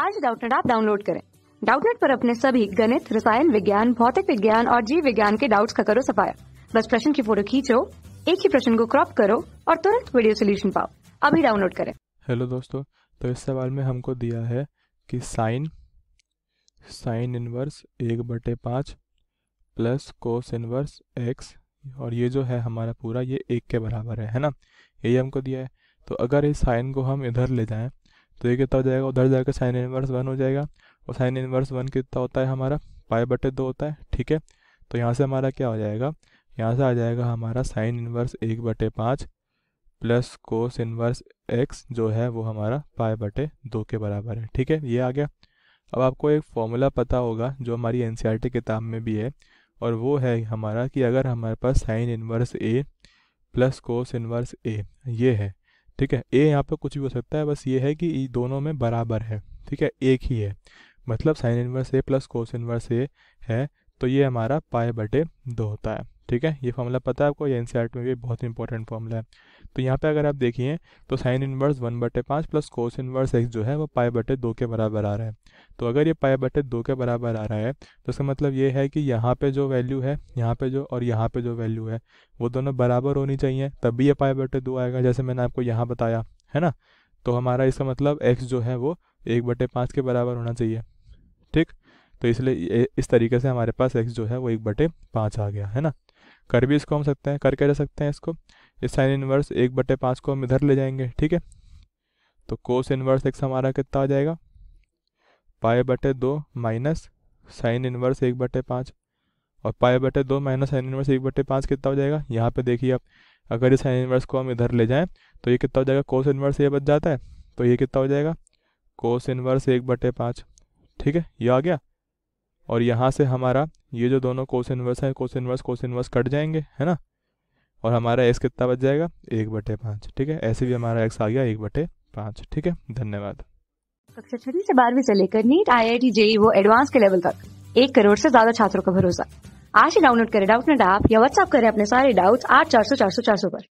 आज डाउटनेट आप डाउनलोड करें डाउटनेट पर अपने सभी गणित रसायन विज्ञान भौतिक विज्ञान और जीव विज्ञान के डाउट्स का करो सफाया बस प्रश्न की फोटो खींचो एक ही प्रश्न को क्रॉप करो और तुरंत वीडियो सोल्यूशन पाओ अभी डाउनलोड करें हेलो दोस्तों तो इस सवाल में हमको दिया है कि साइन साइन इनवर्स एक बटे पाँच प्लस कोस इनवर्स एक्स और ये जो है हमारा पूरा ये एक के बराबर है है ना यही हमको दिया है तो अगर इस साइन को हम इधर ले जाएं तो ये कितना हो जाएगा उधर जाकर साइन इनवर्स वन हो जाएगा और साइन इनवर्स वन कितना होता है हमारा पाई बटे दो होता है ठीक है तो यहाँ से हमारा क्या हो जाएगा यहाँ से आ जाएगा हमारा साइन इनवर्स एक बटे पाँच प्लस कोस इनवर्स एक्स जो है वो हमारा पाए बटे दो के बराबर है ठीक है ये आ गया अब आपको एक फॉर्मूला पता होगा जो हमारी एन e किताब में भी है और वो है हमारा कि अगर हमारे पास sine inverse A plus cos inverse A ये है ठीक है ए यहाँ पे कुछ भी हो सकता है बस ये है कि दोनों में बराबर है ठीक है एक ही है मतलब sine inverse A plus cos inverse A है तो ये हमारा पाए बटे दो होता है ठीक है ये फॉर्मूला पता है आपको या एन में भी बहुत इंपॉर्टेंट फॉर्मूला है तो यहाँ पे अगर आप देखिए तो साइन इनवर्स वन बटे पाँच प्लस कोस इनवर्स एक्स जो है वो पाए बटे दो के बराबर आ रहा है तो अगर ये पाए बटे दो के बराबर आ रहा है तो इसका मतलब ये है कि यहाँ पे जो वैल्यू है यहाँ पे जो और यहाँ पे जो वैल्यू है वो दोनों बराबर होनी चाहिए तभी ये पाए बटे दो आएगा जैसे मैंने आपको यहाँ बताया है ना तो हमारा इसका मतलब एक्स जो है वो एक बटे पाँच के बराबर होना चाहिए ठीक तो इसलिए इस तरीके से हमारे पास एक्स जो है वो एक बटे पाँच आ गया है ना कर भी इसको हम सकते हैं कर क्या जा सकते हैं इसको इस साइन इन्वर्स एक बटे पाँच को हम इधर ले जाएंगे ठीक है तो कोस इन्वर्स एक हमारा कितना आ जाएगा पाए बटे दो माइनस साइन इन्वर्स एक बटे पाँच और पाए बटे दो माइनस साइन इन्वर्स एक बटे पाँच कितना हो जाएगा यहाँ पे देखिए आप अगर इस साइन इन्वर्स को हम इधर ले जाएं तो ये कितना हो जाएगा कोस इन्वर्स ये बच जाता है तो ये कितना हो जाएगा कोस इन्वर्स एक बटे पाँच ठीक है ये आ गया और यहाँ से हमारा ये जो दोनों कोस इनवर्स है cos inverse cos inverse cut जाएंगे है ना और हमारा एक्स कितना बच जाएगा एक बटे पाँच ठीक है ऐसे भी हमारा एक्स आ गया एक बटे पाँच ठीक है धन्यवाद कक्षा छठी से बारहवीं से लेकर NEET I I T JEE वो एडवांस के लेवल तक एक करोड़ से ज्यादा छात्रों का भरोसा आज ही डाउनलोड करें डाउट नेट ऐप या व्हाट्सएप करें अपने सारे डाउट्स आठ चार सौ चार सौ चार सौ पर